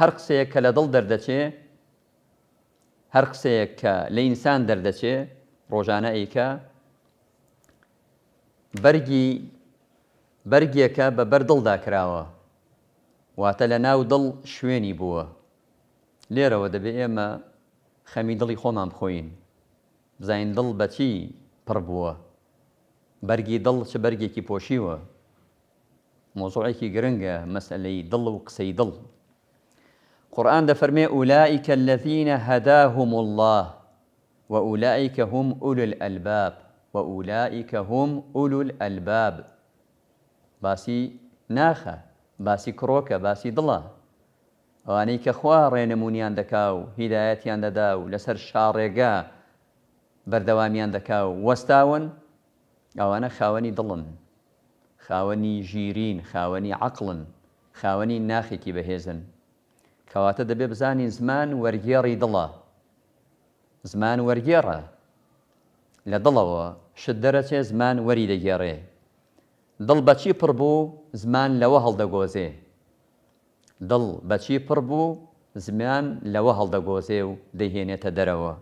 هەر قسەیەک کە لە دڵ دەردەچێ هەر قسەیەک کە لە ئینسان دەردەچێ ڕۆژانە ئیکە بەرگی بەرگیەکە بە بەردڵدا کراوە واتە لە ناو دڵ شوێنی بووە لێرەوە دەبێ ئێمە خەمی دڵی خۆمان بخۆین بزین دڵ بەچی پڕ بووە بەرگی دڵ چ بەرگێکی پۆشیوە مۆزۆعێکی گرنگە مەسلەی دڵ و قسەی دڵ قرآن ده فرمي أولئك الذين هداهم الله وأولئك هم أولو الألباب وأولئك هم أولو الألباب باسي ناخە باسي کڕۆکە باسي دڵە ئەوانەی کە خوا ڕێنمونیان دەکا و هیدایەتیان دەدا و لەسەر شاڕێگا بەردەوامیان دەکا و وەستاون ئەوانە جيرين دڵن عقلن ژیرین ناخي كي بهزن کەواتە دەبێ بزانین زمان وەرگێڕی دڵە زمان وەرگێڕە لە دڵەوە شت دەرەچێ زمان وەری دەگێڕێ دڵ بەچی پڕ بوو زمان لەوە هەڵدەگۆزێ دڵ بەچی پڕ بوو زمیان لەوە هەڵدەگۆزێ و دەیهێنێتە دەرەوە